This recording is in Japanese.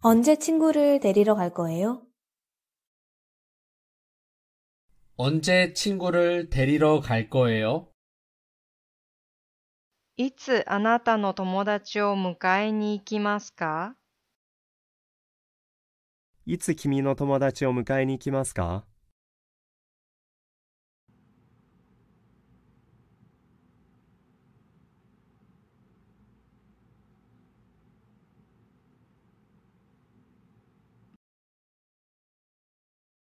언제친구를데리러갈거예요언제친구를데리러갈거예요いつあなたの友達を迎えに行きますかいつ君の友達を迎えに行きますか